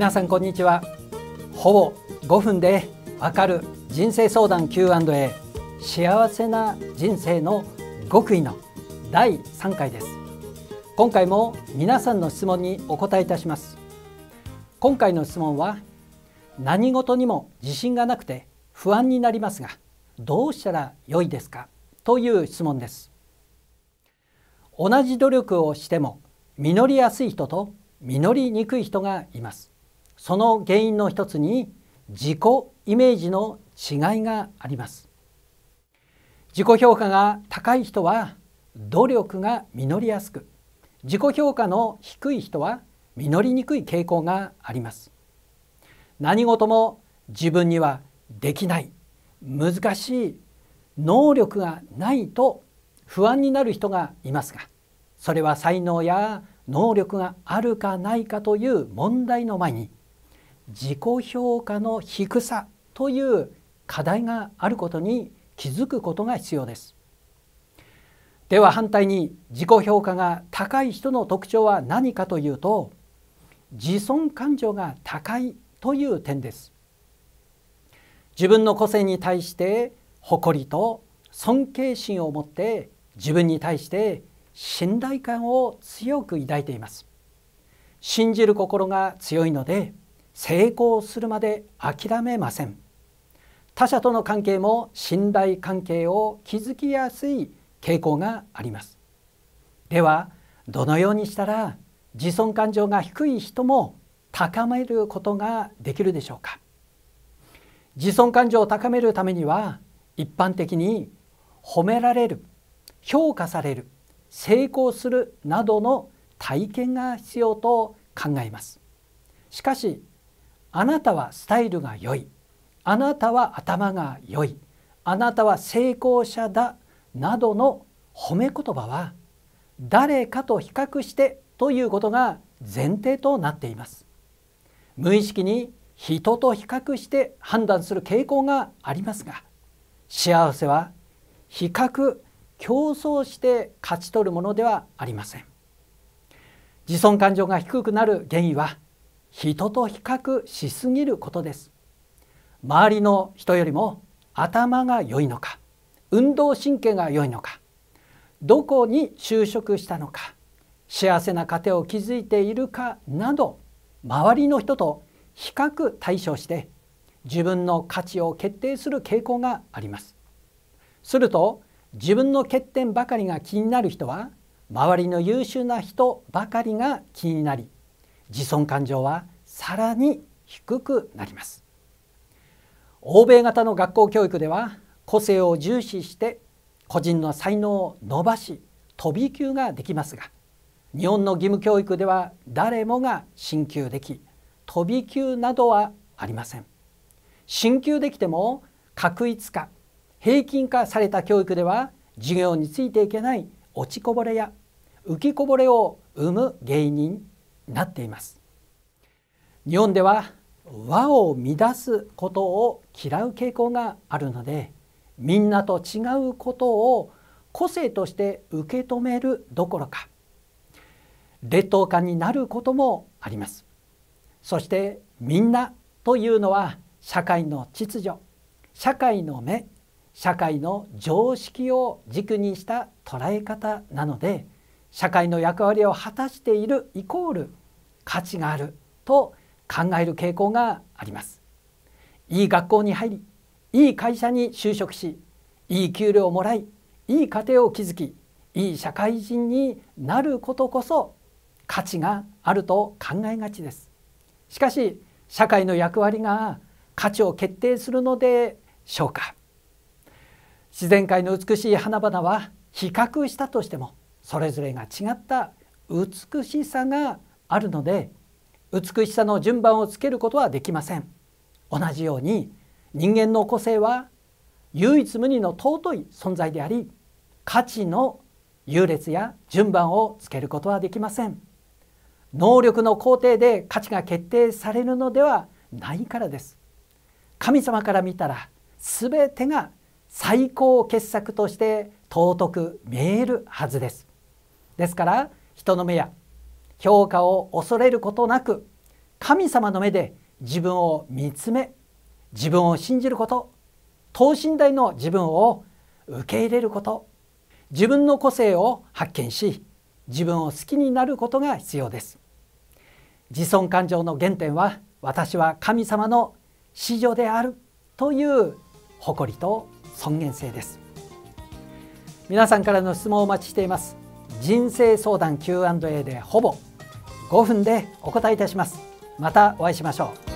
皆さんこんにちはほぼ5分でわかる人生相談 Q&A 幸せな人生の極意の第3回です今回も皆さんの質問にお答えいたします今回の質問は何事にも自信がなくて不安になりますがどうしたら良いですかという質問です同じ努力をしても実りやすい人と実りにくい人がいますその原因の一つに自己イメージの違いがあります自己評価が高い人は努力が実りやすく自己評価の低い人は実りにくい傾向があります何事も自分にはできない難しい能力がないと不安になる人がいますがそれは才能や能力があるかないかという問題の前に自己評価の低さという課題があることに気づくことが必要ですでは反対に自己評価が高い人の特徴は何かというと自尊感情が高いという点です自分の個性に対して誇りと尊敬心を持って自分に対して信頼感を強く抱いています信じる心が強いので成功するまで諦めません他者との関係も信頼関係を築きやすい傾向がありますではどのようにしたら自尊感情が低い人も高めることができるでしょうか自尊感情を高めるためには一般的に褒められる評価される成功するなどの体験が必要と考えますしかしあなたはスタイルが良いあなたは頭が良いあなたは成功者だなどの褒め言葉は誰かと比較してということが前提となっています無意識に人と比較して判断する傾向がありますが幸せは比較競争して勝ち取るものではありません自尊感情が低くなる原因は人と比較しすぎることです周りの人よりも頭が良いのか運動神経が良いのかどこに就職したのか幸せな家庭を築いているかなど周りの人と比較対象して自分の価値を決定する傾向がありますすると自分の欠点ばかりが気になる人は周りの優秀な人ばかりが気になり自尊感情はさらに低くなります欧米型の学校教育では個性を重視して個人の才能を伸ばし飛び級ができますが日本の義務教育では誰もが進級でき飛び級などはありません進級できても確一化平均化された教育では授業についていけない落ちこぼれや浮きこぼれを生む原因なっています日本では和を乱すことを嫌う傾向があるのでみんなと違うことを個性として受け止めるどころか劣等感になることもありますそしてみんなというのは社会の秩序社会の目社会の常識を軸にした捉え方なので社会の役割を果たしているイコール価値があると考える傾向がありますいい学校に入りいい会社に就職しいい給料をもらいいい家庭を築きいい社会人になることこそ価値があると考えがちですしかし社会の役割が価値を決定するのでしょうか自然界の美しい花々は比較したとしてもそれぞれが違った美しさがあるので美しさの順番をつけることはできません同じように人間の個性は唯一無二の尊い存在であり価値の優劣や順番をつけることはできません能力の工程で価値が決定されるのではないからです神様から見たら全てが最高傑作として尊く見えるはずですですから人の目や評価を恐れることなく神様の目で自分を見つめ自分を信じること等身大の自分を受け入れること自分の個性を発見し自分を好きになることが必要です自尊感情の原点は私は神様の子女であるという誇りと尊厳性です皆さんからの質問をお待ちしています人生相談 Q&A でほぼ5分でお答えいたしますまたお会いしましょう